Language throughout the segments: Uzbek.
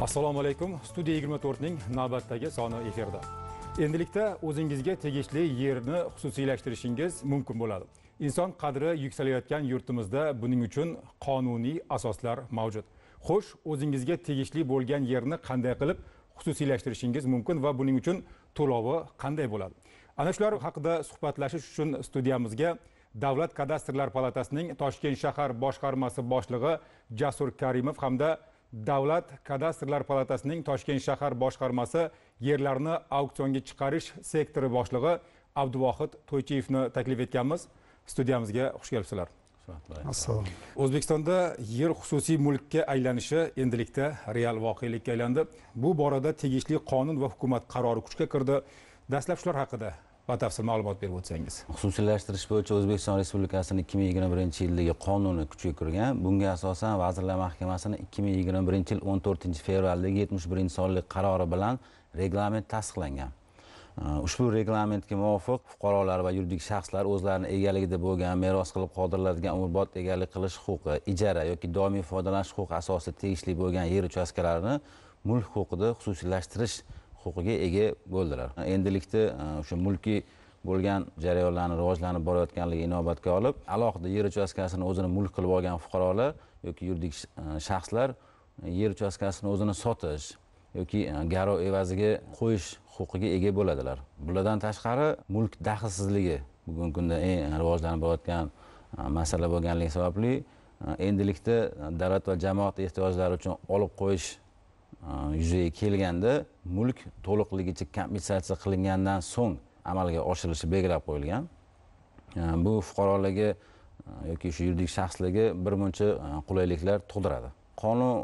assalomu alaykum studiya 24 ning navbatdagi soni efirda endilikda o'zingizga tegishli yerni xususiylashtirishingiz mumkin bo'ladi inson qadri yuksalayotgan yurtimizda buning uchun qonuniy asoslar mavjud xo'sh o'zingizga tegishli bo'lgan yerni qanday qilib xususiylashtirishingiz mumkin va buning uchun to'lovi qanday bo'ladi ana shular haqida suhbatlashish uchun studiyamizga davlat kadastrlar palatasining toshkent shahar boshqarmasi boshlig'i jasur karimov hamda davlat kadastrlar palatasining toshkent shahar boshqarmasi yerlarni auksionga chiqarish sektori boshlig'i abduvohid to'ychiyevni taklif etganmiz studiyamizga xush kelibsizlar assalomu o'zbekistonda yer xususiy mulkka aylanishi endilikda real voqelikka aylandi bu borada tegishli qonun va hukumat qarori kuchga kirdi dastlab shular haqida batafsil ma'lumot berib o'tsangiz xususiylashtirish bo'yicha o'zbekiston respublikasini ikki ming yigirma birinchi yildagi qonuni kuchga kirgan bunga asosan vazirlar mahkamasini ikki ming yigirma birinchi yil o'n to'rtinchi fevraldagi yetmish birinchi sonli qarori bilan reglament tasdiqlangan ushbu reglamentga muvofiq fuqarolar va yuridik shaxslar o'zlarini egaligida bo'lgan meros qilib qoldiriladigan umrbod egalik qilish huquqi ijara yoki doimiy foydalanish huquqi asosida tegishli bo'lgan yer uchastkalarini mulk huquqida xususiylashtirish huquqiga ega bo'ldilar endilikda e, o'sha mulkiy bo'lgan jarayonlarni rivojlanib borayotganligi inobatga olib alohida yer uchastkasini o'zini mulk qilib olgan fuqarolar yoki yuridik e, shaxslar e, yer uchastkasini o'zini sotish yoki garov evaziga qo'yish huquqiga ega bo'ladilar bulardan tashqari mulk daxlsizligi bugungi kunda eng rivojlanib borayotgan masala bo'lganligi sababli endilikda davlat va jamoat ehtiyojlari uchun olib qo'yish yuzaga kelganda mulk to'liqligicha kompensatsiya qilingandan so'ng amalga oshirilishi belgilab qo'yilgan bu fuqarolarga yoki shu yuridik bir muncha qulayliklar tug'diradi qonun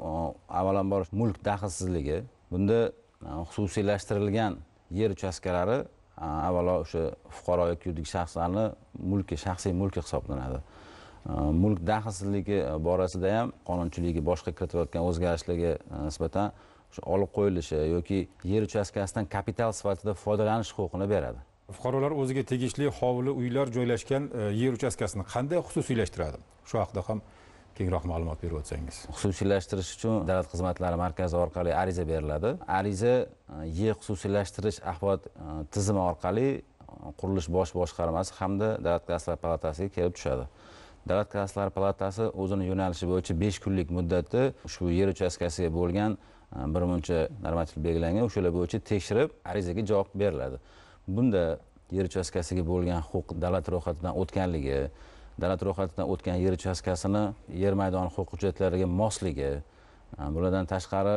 avvalambor mulk daxlsizligi bunda xususiylashtirilgan yer uchastkalari avvalo o'sha fuqaro yoki yuridik shaxslarni mulki shaxsiy mulki hisoblanadi Э, mulk daxlsizligi э, borasida ham qonunchiligi boshqa kiritayotgan o'zgarishlarga e, nisbatan olib qo'yilishi yoki yer uchastkasidan kapital sifatida foydalanish huquqini beradi fuqarolar o'ziga tegishli hovli uylar joylashgan e, yer uchastkasini qanday xususiylashtiradi shu haqida ham kengroq ma'lumot berib o'tsangiz xususiylashtirish uchun davlat xizmatlari markazi orqali ariza beriladi ariza e, yer xususiylashtirish axborot tizimi orqali qurilish bosh boshqarmasi hamda davlat kadastr palatasiga kelib tushadi davlat kadastrlari palatasi o'zini yo'nalishi bo'yicha besh kunlik muddatda ushbu yer uchastkasiga bo'lgan e, bir muncha normativ belgilangan o'shalar bo'yicha tekshirib arizaga javob beriladi bunda yer uchastkasiga bo'lgan huquq davlat ro'yxatidan o'tganligi davlat ro'yxatidan o'tgan yer uchastkasini yer maydoni huquq hujjatlariga mosligi e, bulardan tashqari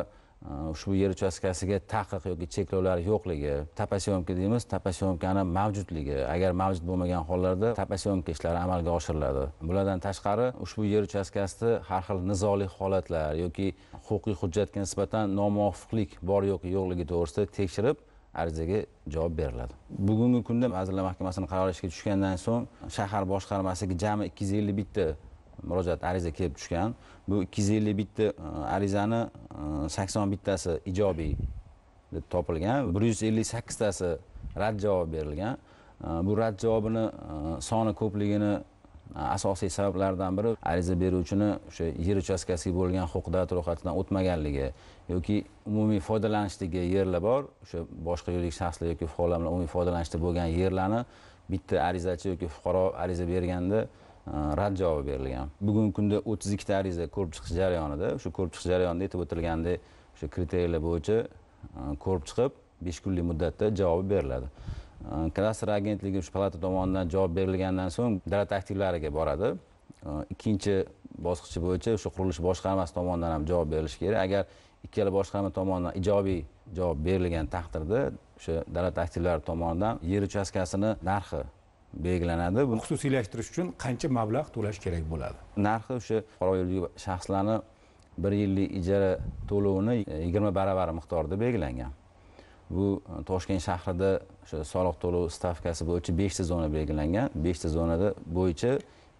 ushbu yer uchastkasiga taqiq yoki cheklovlar yo'qligi tapasiyomka deymiz tapasiyomkani mavjudligi agar mavjud bo'lmagan hollarda tapasiyomka ishlari amalga oshiriladi bulardan tashqari ushbu yer uchastkasida har xil nizoli holatlar yoki huquqiy hujjatga nisbatan nomuvofiqlik bor yoki yo'qligi to'g'risida tekshirib arizaga javob beriladi bugungi kunda vazirlar mahkamasini qarori ishga tushgandan so'ng shahar boshqarmasiga jami ikki yuz ellik bitta murojaat ariza kelib tushgan bu ikki yuz ellik bitta e, arizani e, sakson bittasi ijobiy deb topilgan bir yuz ellik sakkiztasi rad javob berilgan e, bu rad javobini soni ko'pligini asosiy sabablardan biri ariza beruvchini o'sha yer uchastkasiga bo'lgan huquqdor ro'yxatidan o'tmaganligi yoki umumiy foydalanishdagi yerlar bor o'sha boshqa yuridik shaxslar yoki fuqarolar bilan umumiy foydalanishda bo'lgan yerlarni bitta arizachi yoki fuqaro ariza berganda Э, rad javobi berilgan bugungi kunda o'ttiz ikkita ariza ko'rib chiqish jarayonida o'sha ko'rib chiqish jarayonida aytib o'tilgandek o'sha kriteriyalar bo'yicha e, ko'rib chiqib besh kunlik muddatda javobi beriladi e, kadastr agentligi shu palata tomonidan javob berilgandan so'ng davlat aktivlariga boradi e, ikkinchi bosqichi bo'yicha o'sha qurilish boshqarmasi tomonidan ham javob berilishi kerak agar ikkala boshqarma tomonidan ijobiy javob berilgan taqdirda o'sha davlat aktivlari tomonidan yer uchastkasini narxi belgilanadi buni xususiylashtirish uchun qancha mablag' to'lash kerak bo'ladi narxi o'sha yuridik shaxslarni bir yillik ijara to'lovini e, yigirma baravari miqdorida belgilangan bu e, toshkent shahrida o'sha soliq to'lov stavkasi bo'yicha beshta zona belgilangan beshta zonada bo'yicha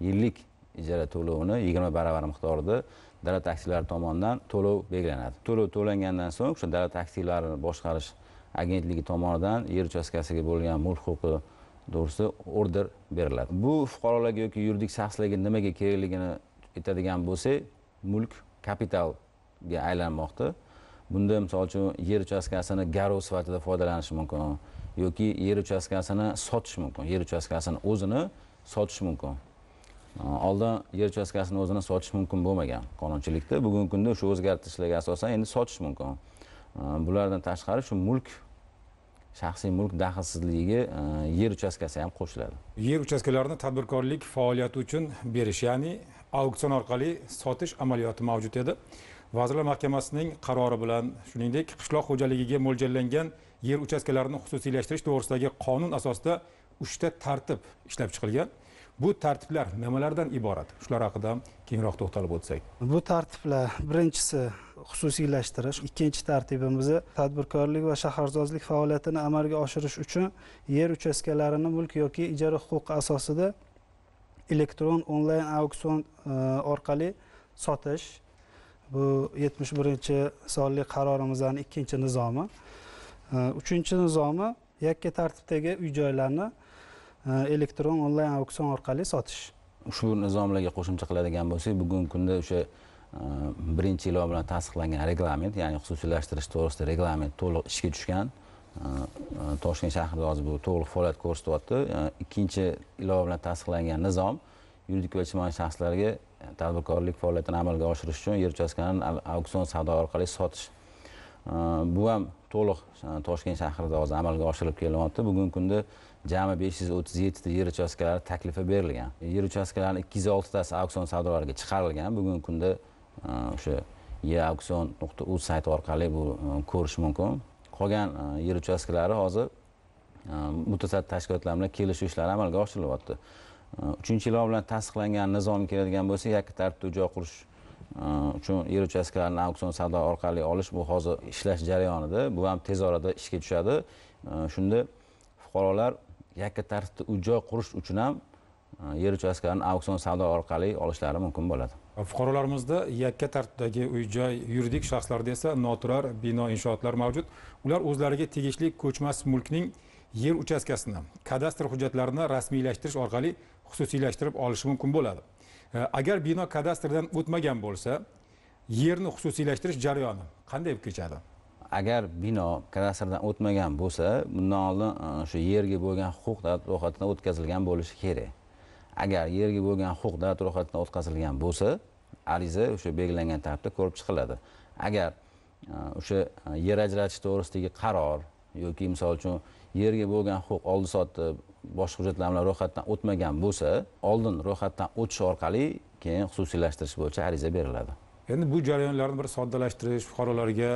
yillik ijara to'lovini yigirma baravar miqdorida davlat aktivlari tomonidan to'lov belgilanadi to'lov to'langandan so'ng o'sha davlat aktivlarini boshqarish agentligi tomonidan yer uchastkasiga bo'lgan mulk huquqi to'g'risida order beriladi bu fuqarolarga yoki yuridik shaxslarga nimaga kerakligini aytadigan bo'lsak mulk kapitalga aylanmoqda bunda misol uchun yer uchastkasini garov sifatida foydalanish mumkin yoki yer uchastkasini sotish mumkin yer uchastkasini o'zini sotish mumkin oldin yer uchastkasini o'zini sotish mumkin bo'lmagan qonunchilikda bugungi kunda o'sha o'zgartirishlarga asosan endi sotish mumkin bulardan tashqari shu mulk shaxsiy mulk daxlsizligiga e, yer uchastkasi ham qo'shiladi yer uchastkalarini tadbirkorlik faoliyati uchun berish ya'ni auksion orqali sotish amaliyoti mavjud edi vazirlar mahkamasining qarori bilan shuningdek qishloq xo'jaligiga mo'ljallangan yer uchastkalarini xususiylashtirish to'g'risidagi qonun asosida uchta tartib ishlab chiqilgan bu tartiblar nimalardan iborat shular haqida kengroq to'xtalib o'tsak bu tartiblar birinchisi xususiylashtirish ikkinchi tartibimiz tadbirkorlik va shaharsozlik faoliyatini amalga oshirish uchun yer uchastkalarini mulk yoki ijara huquqi asosida elektron onlayn auksion e, orqali sotish bu yetmish birinchi sonli qarorimizni ikkinchi nizomi e, uchinchi nizomi yakka tartibdagi uy joylarni e, elektron onlayn auksion orqali sotish ushbu nizomlarga qo'shimcha qiladigan bo'lsak bugungi kunda o'sha Э, birinchi ilova bilan tasdiqlangan reglament ya'ni xususiylashtirish to'g'risida reglament to'liq ishga tushgan э, э, toshkent shahrida hozir bu to'liq faoliyat ko'rsatyapti ikkinchi ilova bilan tasdiqlangan nizom yuridik va jismoniy shaxslarga tadbirkorlik faoliyatini amalga oshirish uchun yer uchastkani auksion savdo orqali sotish bu ham to'liq e, toshkent shahrida hozir amalga oshirilib kelyapti bugungi kunda jami besh yuz o'ttiz yettita yer uchastkalari taklifi berilgan yer uchastkalarini ikki yuz oltitasi auksion savdolarga chiqarilgan bugungi kunda Э, o'sha eauksion nuqta uz sayti orqali bu e, ko'rish mumkin qolgan e, yer uchastkalari hozir e, mutasaddi tashkilotlar bilan kelishuv ishlari amalga oshirilyapti uchinchi ilova bilan tasdiqlangan nizom keladigan bo'lsa yakka tartibda uy joy qurish uchun yer uchastkalarini auksion savdo orqali olish bu hozir ishlash jarayonida bu ham tez orada ishga tushadi shunda fuqarolar yakka tartibda uy joy qurish uchun ham yer uchastkalarini auksion savdo orqali olishlari mumkin bo'ladi fuqarolarimizda yakka tartibdagi uy joy yuridik shaxslarda esa noturar bino inshootlar mavjud ular o'zlariga tegishli ko'chmas mulkning yer uchastkasini kadastr hujjatlarini rasmiylashtirish orqali xususiylashtirib olishi mumkin bo'ladi e, agar bino kadastrdan o'tmagan bo'lsa yerni xususiylashtirish jarayoni qanday bo'lib kechadi agar bino kadastrdan o'tmagan bo'lsa bundan oldin o'sha e, yerga bo'lgan huquq ro'yxatidan o'tkazilgan bo'lishi kerak agar yerga bo'lgan huquq davlat ro'yxatdan o'tkazilgan bo'lsa ariza o'sha belgilangan tartibda ko'rib chiqiladi agar e, o'sha e, yer ajratish to'g'risidagi qaror yoki misol uchun yerga bo'lgan huquq oldi sotdi boshqa hujjatlar bilan ro'yxatdan o'tmagan bo'lsa oldin ro'yxatdan o'tish orqali keyin xususiylashtirish bo'yicha ariza beriladi endi bu jarayonlarni bir soddalashtirish fuqarolarga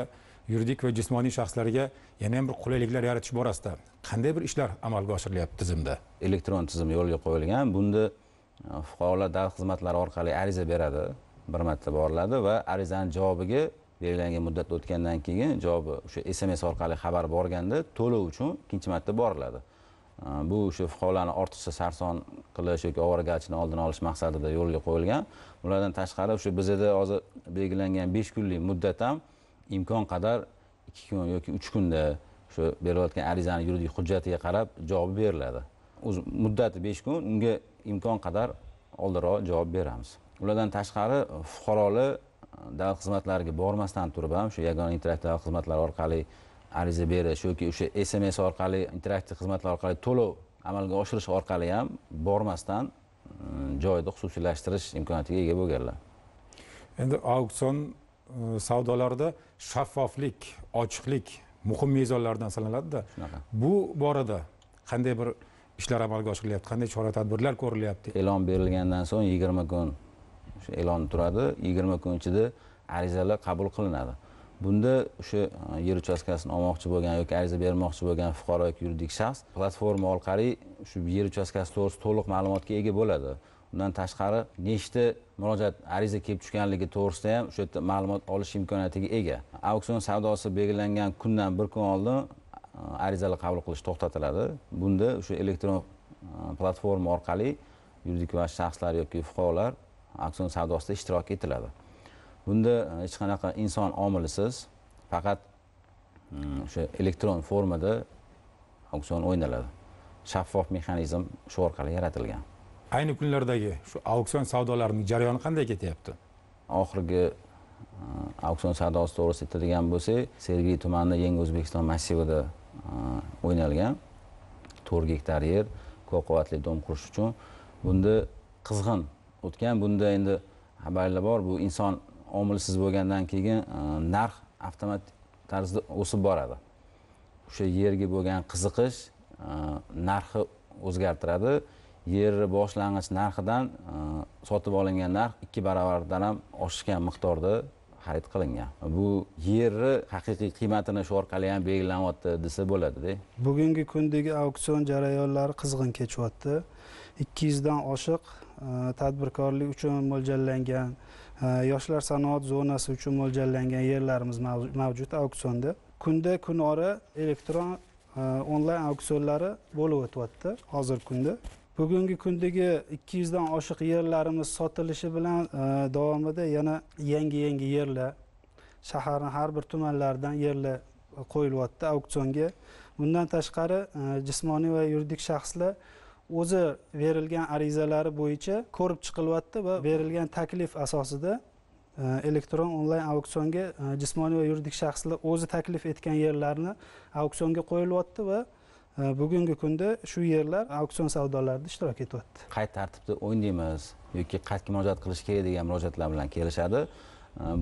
yuridik va jismoniy shaxslarga yana ham bir qulayliklar yaratish borasida qanday bir ishlar amalga oshirilyapti tizimda elektron tizim yo'lga qo'yilgan bunda e, fuqarolar davlat xizmatlari orqali ariza beradi bir marta boriladi va arizani javobiga belgilangan muddat o'tgandan keyin javobi o'sha sms orqali xabar borganda to'lov uchun ikkinchi marta boriladi e, bu o'sha fuqarolarni ortiqcha sarson qilish yoki ovoragarchilikni oldini olish maqsadida yo'lga qo'yilgan ulardan tashqari o'sha bizada hozir belgilangan besh kunlik muddat ham imkon qadar ikki kun yoki uch kunda shu berilayotgan arizani yuridik hujjatiga qarab javobi beriladi o'zi muddati besh kun unga imkon qadar oldinroq javob beramiz ulardan tashqari fuqarolar davlat xizmatlariga bormasdan turib ham shu yagona interaktiv davlat xizmatlari orqali ariza berish yoki o'sha sms orqali interaktiv xizmatlar orqali to'lov amalga oshirish orqali ham bormasdan e, joyida xususiylashtirish imkoniyatiga ega bo'lganlar endi auksion savdolarida shaffoflik ochiqlik muhim mezonlardan sanaladida bu borada qanday bir ishlar amalga oshirilyapti qanday chora tadbirlar ko'rilyapti e'lon berilgandan so'ng yigirma kun o'sha e'lon turadi yigirma kun ichida arizalar qabul qilinadi bunda o'sha e, yer uchastkasini olmoqchi bo'lgan yoki ariza bermoqchi bo'lgan fuqaro yoki yuridik shaxs platforma orqali shu yer uchastkasi to'g'risida to'liq ma'lumotga ega bo'ladi undan tashqari nechta murojaat ariza kelib tushganligi to'g'risida ham o'sha yerda ma'lumot olish imkoniyatiga ega auksion savdosi belgilangan kundan bir kun oldin uh, arizalar qabul qilish to'xtatiladi bunda o'sha elektron uh, platforma orqali yuridik va shaxslar yoki fuqarolar auksion savdosida ishtirok etiladi bunda uh, hech qanaqa inson omilisiz faqat o'sha elektron formada auksion o'ynaladi shaffof mexanizm shu orqali yaratilgan ayni kunlardagi shu auksion savdolarining jarayoni qanday ketyapti oxirgi e, auksion savdosi to'g'risida aytadigan bo'lsak sergeli tumanida yangi o'zbekiston massivida e, o'ynalgan to'rt gektar yer ko'p qavatli dom qurish uchun bunda qizg'in o'tgan bunda endi xabarlar bor bu inson omilsiz bo'lgandan keyin e, narx avtomat tarzda o'sib boradi o'sha yerga bo'lgan qiziqish narxi o'zgartiradi yerni boshlang'ich narxidan e, sotib olingan narx ikki barobardan ham oshgan miqdorda xarid qilingan bu yerni haqiqiy qiymatini shu orqali ham belgilanyapti desa bo'ladida bugungi kundagi auksion jarayonlari qizg'in kechyapti ikki yuzdan oshiq e, tadbirkorlik uchun mo'ljallangan e, yoshlar sanoat zonasi uchun mo'ljallangan yerlarimiz mavjud auksionda kunda ora elektron onlayn auksionlari bo'lib o'tyapti hozirgi kunda bugungi kundagi ikki yuzdan oshiq yerlarimiz sotilishi bilan e, davomida yana yangi yangi yerlar shaharni har bir tumanlaridan yerlar qo'yilyapti auksionga bundan tashqari e, jismoniy va yuridik shaxslar o'zi berilgan arizalari bo'yicha ko'rib chiqilyapti va berilgan taklif asosida e, elektron onlayn auksionga jismoniy va yuridik shaxslar o'zi taklif etgan yerlarni auksionga qo'yilyapti va bugungi kunda shu yerlar auksion savdolarida ishtirok etyapti qay tartibda o'ynaymiz yoki qayerga murojaat qilish kerak degan murojaatlar bilan kelishadi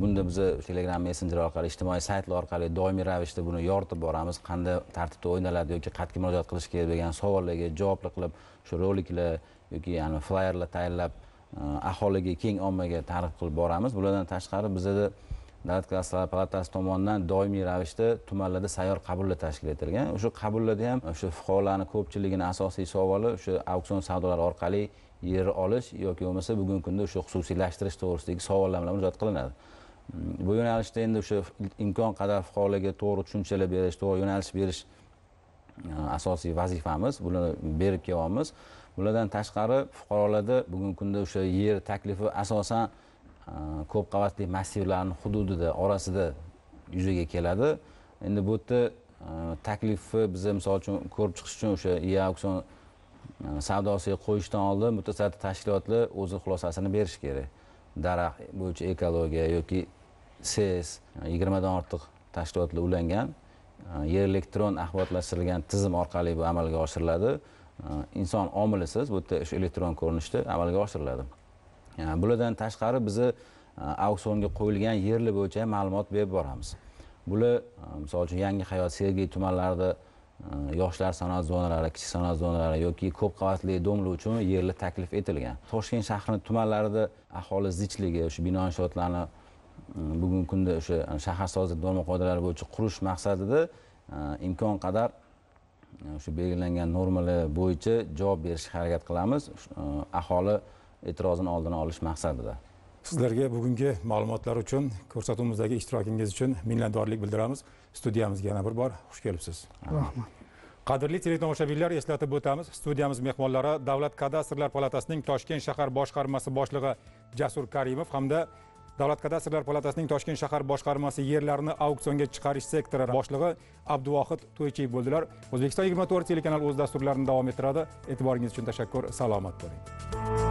bunda biza telegram messenjer orqali ijtimoiy saytlar orqali doimiy ravishda buni yoritib boramiz qanday tartibda o'ynaladi yoki qayerga murojaat qilish kerak degan savollarga javoblar qilib shu roliklar yoki yani flayerlar tayyorlab aholiga keng ommaga targ'ib qilib boramiz bulardan tashqari bizada davlat kadastrlar palatasi tomonidan doimiy ravishda tumanlarda sayyor qabullar tashkil etilgan o'sha qabullarda ham o'sha fuqarolarni ko'pchiligini asosiy savoli o'sha auksion savdolari orqali yer olish yoki bo'lmasa bugungi kunda o'sha xususiylashtirish to'g'risidagi savollar bilan murojaat qilinadi mm, bu yo'nalishda endi o'sha imkon qadar fuqarolarga to'g'ri tushunchalar berish to'g'ri yo'nalish berish e, asosiy vazifamiz bularni berib kelyapmiz bulardan tashqari fuqarolarda bugungi kunda o'sha yer taklifi asosan ko'p qavatli massivlarni hududida orasida yuzaga keladi endi bu yerda e, taklifni biza misol uchun ko'rib chiqish uchun o'sha ia auksion e, savdosiga qo'yishdan oldin mutasaddi tashkilotlar o'zi xulosasini berishi kerak daraxt bo'yicha ekologiya yoki ses e yigirmadan ortiq tashkilotlar ulangan yer elektron axborotlashtirilgan tizim orqali bu amalga oshiriladi inson omilisiz bu yerda o'sha elektron ko'rinishda amalga oshiriladi Э, bulardan tashqari bizni e, auksionga qo'yilgan yerlar bo'yicha ma'lumot berib boramiz bular e, misol uchun yangi hayot sergey tumanlarida e, yoshlar sanoat zonalari kichik sanoat zonalari yoki ko'p qavatli domlar uchun yerlar taklif etilgan toshkent shahrini tumanlarida aholi zichligi o'sha bino inshootlarni bugungi kunda o'sha shaharsozlik norma qoidalari bo'yicha qurish maqsadida imkon qadar o'sha belgilangan normalar bo'yicha javob berishga harakat qilamiz aholi e'tirozini oldini olish maqsadida sizlarga bugungi ma'lumotlar uchun ko'rsatuvimizdagi ishtirokingiz uchun minnatdorlik bildiramiz studiyamizga yana bir bor xush kelibsiz rahmat qadrli teletomoshabinlar eslatib o'tamiz studiyamiz mehmonlari davlat kadastrlar palatasining toshkent shahar boshqarmasi boshlig'i jasur karimov hamda davlat kadastrlar palatasining toshkent shahar boshqarmasi yerlarni auksionga chiqarish sektori boshlig'i abduvohid to'ychiy bo'ldilar o'zbekiston yigirma to'rt telekanal o'z dasturlarini davom ettiradi e'tiboringiz uchun tashakkur salomat bo'ling